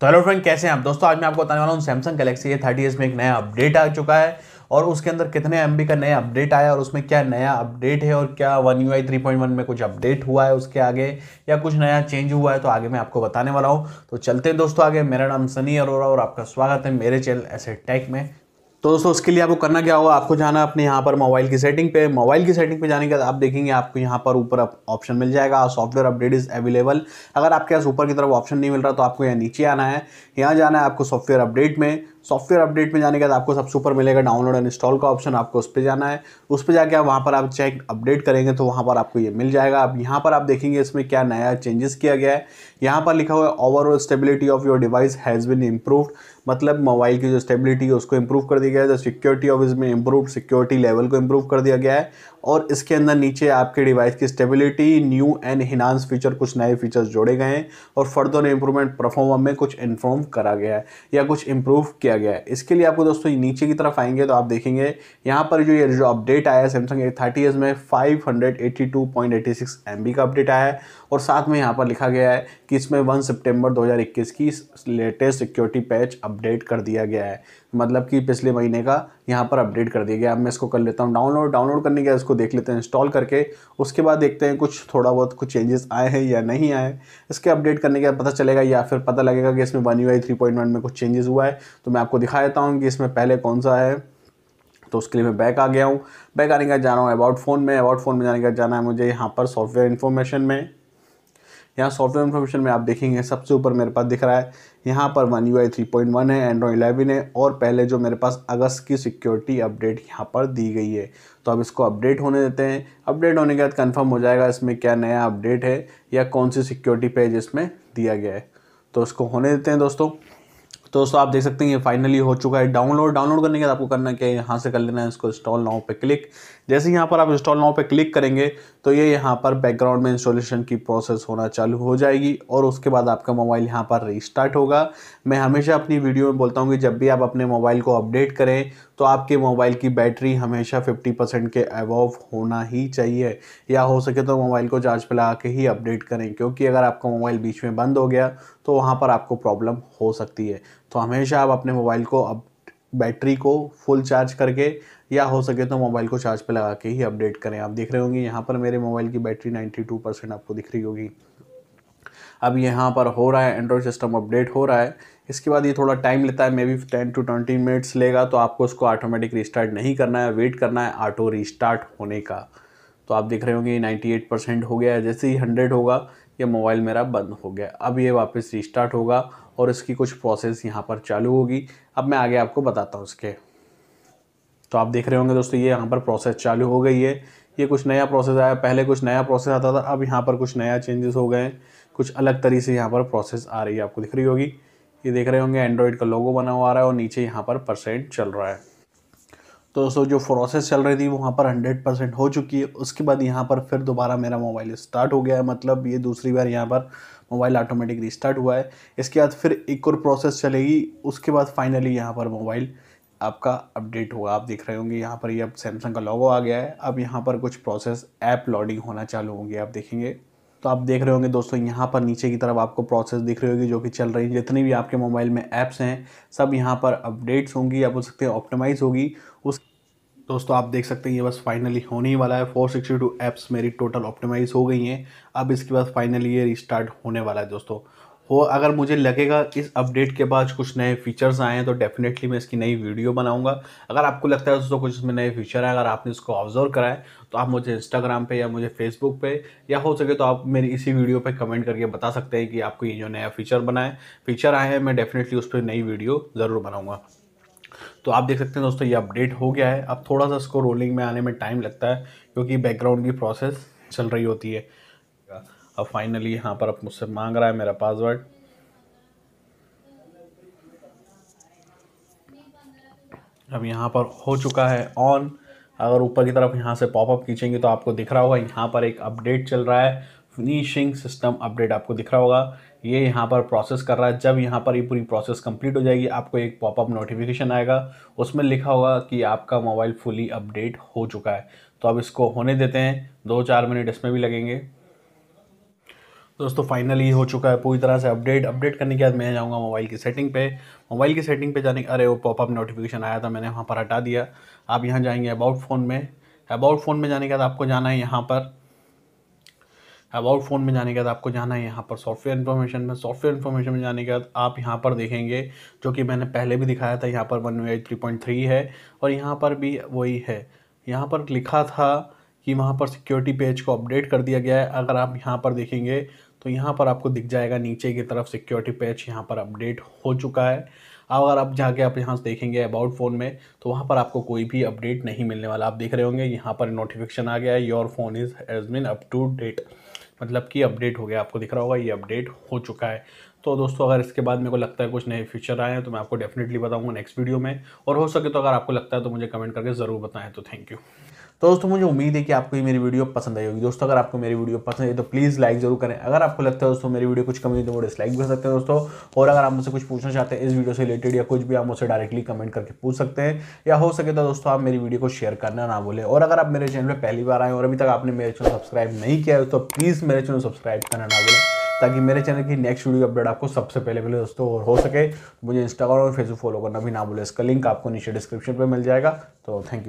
तो hello friend कैसे हैं आप दोस्तों आज मैं आपको बताने वाला हूँ सैमसंग गलेक्सी ए थर्टी में एक नया अपडेट आ चुका है और उसके अंदर कितने एम का नया अपडेट आया और उसमें क्या नया अपडेट है और क्या वन यू आई में कुछ अपडेट हुआ है उसके आगे या कुछ नया चेंज हुआ है तो आगे मैं आपको बताने वाला हूँ तो चलते हैं दोस्तों आगे मेरा नाम सनी अरोरा और आपका स्वागत है मेरे चैनल ऐसे टेक में तो दोस्तों उसके लिए आपको करना क्या होगा आपको जाना अपने यहाँ पर मोबाइल की सेटिंग पे मोबाइल की सेटिंग पे जाने के बाद आप देखेंगे आपको यहाँ पर ऊपर ऑप्शन मिल जाएगा सॉफ्टवेयर अपडेट इज़ अवेलेबल अगर आपके पास ऊपर की तरफ ऑप्शन नहीं मिल रहा तो आपको यहाँ नीचे आना है यहाँ जाना है आपको सॉफ्टवेयर अपडेट में सॉफ्टवेयर अपडेट में जाने के बाद आपको सबसे ऊपर मिलेगा डाउनलोड एंड इंस्टॉल का ऑप्शन आपको उस पर जाना है उस पर जाकर आप वहाँ पर आप चेक अपडेट करेंगे तो वहाँ पर आपको ये मिल जाएगा अब यहाँ पर आप देखेंगे इसमें क्या नया चेंजेस किया गया है यहाँ पर लिखा हुआ है overall stability of your device has been improved मतलब मोबाइल की जो स्टेबिलिटी है उसको इम्प्रूव कर दिया गया है सिक्योरिटी ऑफ इसमें इम्प्रूव सिक्योरिटी लेवल को इम्प्रूव कर दिया गया है और इसके अंदर नीचे आपके डिवाइस की stability new and enhance feature कुछ नए फीचर्स जोड़े गए हैं और फर्दर इम्प्रूवमेंट परफॉर्म में कुछ इन्फॉर्म करा गया है या कुछ इम्प्रूव किया किया गया है इसके लिए आपको दोस्तों नीचे की तरफ आएंगे तो आप देखेंगे यहाँ पर जो ये जो अपडेट आया है सैमसंग ए थर्टी एस में five hundred eighty two point eighty six M B का अपडेट आया है और साथ में यहाँ पर लिखा गया है कि इसमें वन सितंबर 2021 की लेटेस्ट सिक्योरिटी पैच अपडेट कर दिया गया है मतलब कि पिछले महीने का यहाँ पर अपडेट कर दिया गया अब मैं इसको कर लेता हूँ डाउनलोड डाउनलोड करने के इसको देख लेते हैं इंस्टॉल करके उसके बाद देखते हैं कुछ थोड़ा बहुत कुछ चेंजेस आए हैं या नहीं आए इसके अपडेट करने के बाद पता चलेगा या फिर पता लगेगा कि इसमें One U I three point one में कुछ चेंजेस हुआ है तो मैं आपको दिखा देता हूँ कि इसमें पहले कौन सा है तो उसके लिए मैं बैक आ गया हूँ बैक आने का जा रहा हूँ अबाउट फ़ोन में अबाउट फ़ोन में जाने का जाना है मुझे यहाँ पर सॉफ्टवेयर इन्फॉर्मेशन में यहाँ सॉफ्टवेयर इन्फॉर्मेशन में आप देखेंगे सबसे ऊपर मेरे पास दिख रहा है यहाँ पर One U I three point one है एंड्रॉइड इलेवन है और पहले जो मेरे पास अगस्त की सिक्योरिटी अपडेट यहाँ पर दी गई है तो अब इसको अपडेट होने देते हैं अपडेट होने के बाद कन्फर्म हो जाएगा इसमें क्या नया अपडेट है या कौन सी सिक्योरिटी पेज इसमें दिया गया है तो उसको होने देते हैं दोस्तों तो दोस्तों आप देख सकते हैं ये फाइनली हो चुका है डाउनलोड डाउनलोड करने के बाद आपको करना क्या है यहाँ से कर लेना है इसको इंस्टॉल नाउ पे क्लिक जैसे यहाँ पर आप इंस्टॉल नाउ पे क्लिक करेंगे तो ये यहाँ पर बैकग्राउंड में इंस्टॉलेशन की प्रोसेस होना चालू हो जाएगी और उसके बाद आपका मोबाइल यहाँ पर रिस्टार्ट होगा मैं हमेशा अपनी वीडियो में बोलता हूँ कि जब भी आप अपने मोबाइल को अपडेट करें तो आपके मोबाइल की बैटरी हमेशा परसेंट के अबव होना ही चाहिए या हो सके तो मोबाइल को चार्ज पर लगा के ही अपडेट करें क्योंकि अगर आपका मोबाइल बीच में बंद हो गया तो वहाँ पर आपको प्रॉब्लम हो सकती है तो हमेशा आप अपने मोबाइल को अप बैटरी को फुल चार्ज करके या हो सके तो मोबाइल को चार्ज पे लगा के ही अपडेट करें आप देख रहे होंगे यहाँ पर मेरे मोबाइल की बैटरी 92 परसेंट आपको दिख रही होगी अब यहाँ पर हो रहा है एंड्रॉयड सिस्टम अपडेट हो रहा है इसके बाद ये थोड़ा टाइम लेता है maybe ten to twenty minutes लेगा तो आपको उसको ऑटोमेटिक रिस्टार्ट नहीं करना है वेट करना है ऑटो रिस्टार्ट होने का तो आप देख रहे होंगे नाइन्टी परसेंट हो गया है जैसे ही हंड्रेड होगा ये मोबाइल मेरा बंद हो गया अब ये वापस रिस्टार्ट होगा और इसकी कुछ प्रोसेस यहाँ पर चालू होगी अब मैं आगे आपको बताता हूँ उसके तो आप देख रहे होंगे दोस्तों ये यहाँ पर प्रोसेस चालू हो गई है ये कुछ नया प्रोसेस आया पहले कुछ नया प्रोसेस आता था अब यहाँ पर कुछ नया चेंजेस हो गए कुछ अलग तरीके से यहाँ पर प्रोसेस आ रही है आपको दिख रही होगी ये देख रहे होंगे एंड्रॉयड का लोगो बना हुआ आ रहा है और नीचे यहाँ पर परसेंट चल रहा है तो दोस्तों जो प्रोसेस चल रही थी वहाँ पर हंड्रेड परसेंट हो चुकी है उसके बाद यहाँ पर फिर दोबारा मेरा मोबाइल स्टार्ट हो गया है मतलब ये दूसरी बार यहाँ पर मोबाइल ऑटोमेटिक रिस्टार्ट हुआ है इसके बाद फिर एक और प्रोसेस चलेगी उसके बाद फाइनली यहाँ पर मोबाइल आपका अपडेट होगा आप देख रहे होंगे यहाँ पर ये अब सैमसंग का लॉगो आ गया है अब यहाँ पर कुछ प्रोसेस ऐप लॉडिंग होना चालू होंगे आप देखेंगे तो आप देख रहे होंगे दोस्तों यहाँ पर नीचे की तरफ आपको प्रोसेस दिख रही होगी जो कि चल रही है जितनी भी आपके मोबाइल में ऐप्स हैं सब यहाँ पर अपडेट्स होंगी या बोल सकते हैं ऑप्टिमाइज़ होगी उस दोस्तों आप देख सकते हैं ये बस फाइनली होने ही वाला है फोर सिक्सटी टू ऐप्स मेरी टोटल ऑप्टिमाइज़ हो गई हैं अब इसके बाद फाइनली ये रिस्टार्ट होने वाला है दोस्तों हो अगर मुझे लगेगा इस अपडेट के बाद कुछ नए फीचर्स आए हैं तो डेफिनेटली मैं इसकी नई वीडियो बनाऊंगा अगर आपको लगता है दोस्तों कुछ इसमें नए फीचर हैं अगर आपने इसको ऑब्जर्व करा है तो आप मुझे इंस्टाग्राम पे या मुझे फेसबुक पे या हो सके तो आप मेरी इसी वीडियो पे कमेंट करके बता सकते हैं कि आपको ये जो नया फीचर बनाए फीचर आए हैं मैं डेफिनेटली उस पर नई वीडियो ज़रूर बनाऊँगा तो आप देख सकते हैं दोस्तों ये अपडेट हो गया है अब थोड़ा सा इसको रोलिंग में आने में टाइम लगता है क्योंकि बैकग्राउंड की प्रोसेस चल रही होती है अब फाइनली यहाँ पर अब मुझसे मांग रहा है मेरा पासवर्ड अब यहाँ पर हो चुका है ऑन अगर ऊपर की तरफ यहाँ से पॉपअप खींचेंगे तो आपको दिख रहा होगा यहाँ पर एक अपडेट चल रहा है फिनिशिंग सिस्टम अपडेट आपको दिख रहा होगा ये यहाँ पर प्रोसेस कर रहा है जब यहाँ पर ये पूरी प्रोसेस कंप्लीट हो जाएगी आपको एक पॉपअप नोटिफिकेशन आएगा उसमें लिखा होगा कि आपका मोबाइल फुली अपडेट हो चुका है तो अब इसको होने देते हैं दो चार मिनट इसमें भी लगेंगे तो दोस्तों फाइनली हो चुका है पूरी तरह से अपडेट अपडेट करने के बाद मैं जाऊँगा मोबाइल की सेटिंग पे मोबाइल की सेटिंग पे जाने अरे वो पॉपअप नोटिफिकेशन आया था मैंने वहाँ पर हटा दिया आप यहाँ जाएंगे अबाउट फ़ोन में अबाउट फ़ोन में जाने के बाद आपको जाना है यहाँ पर अबाउट फ़ोन में जाने के बाद आपको जाना है यहाँ पर सॉफ्टवेयर इन्फॉर्मेशन में सॉफ्टवेयर इन्फॉर्मेशन में जाने के बाद आप यहाँ पर देखेंगे जो कि मैंने पहले भी दिखाया था यहाँ पर One UI three point three है और यहाँ पर भी वही है यहाँ पर लिखा था कि वहाँ पर सिक्योरिटी पेज को अपडेट कर दिया गया है अगर आप यहाँ पर देखेंगे तो यहाँ पर आपको दिख जाएगा नीचे की तरफ सिक्योरिटी पैच यहाँ पर अपडेट हो चुका है अगर आप जाके आप यहाँ से देखेंगे अबाउट फ़ोन में तो वहाँ पर आपको कोई भी अपडेट नहीं मिलने वाला आप देख रहे होंगे यहाँ पर नोटिफिकेशन आ गया है your phone is has been up to date मतलब कि अपडेट हो गया आपको दिख रहा होगा ये अपडेट हो चुका है तो दोस्तों अगर इसके बाद मेरे को लगता है कुछ नए फीचर आए हैं तो मैं आपको डेफिनेटली बताऊँगा नेक्स्ट वीडियो में और हो सके तो अगर आपको लगता है तो मुझे कमेंट करके ज़रूर बताएँ तो थैंक यू तो दोस्तों मुझे उम्मीद है कि आपको ये मेरी वीडियो पसंद आई होगी दोस्तों अगर आपको मेरी वीडियो पसंद है तो प्लीज़ लाइक जरूर करें अगर आपको लगता है दोस्तों मेरी वीडियो कुछ कमी है तो वो डिसलाइक कर सकते हैं दोस्तों और अगर आप मुझसे कुछ पूछना चाहते हैं इस वीडियो से रिलेटेड या कुछ भी आप मुझसे डायरेक्टली कमेंट करके पूछ सकते हैं या हो सके तो दोस्तों आप मेरी वीडियो को शेयर करना ना बोले और अगर आप मेरे चैनल पर पहली बार आए और अभी तक आपने मेरे चैनल सब्सक्राइब नहीं किया है तो प्लीज़ मेरे चैनल सब्सक्राइब करना ना बोले ताकि मेरे चैनल की नेक्स्ट वीडियो अपडेट आपको सबसे पहले मिले दोस्तों और हो सके मुझे इंस्टाग्राम और फेसबुक फॉलो करना भी ना बोले इसका लिंक आपको नीचे डिस्क्रिप्शन पर मिल जाएगा तो थैंक यू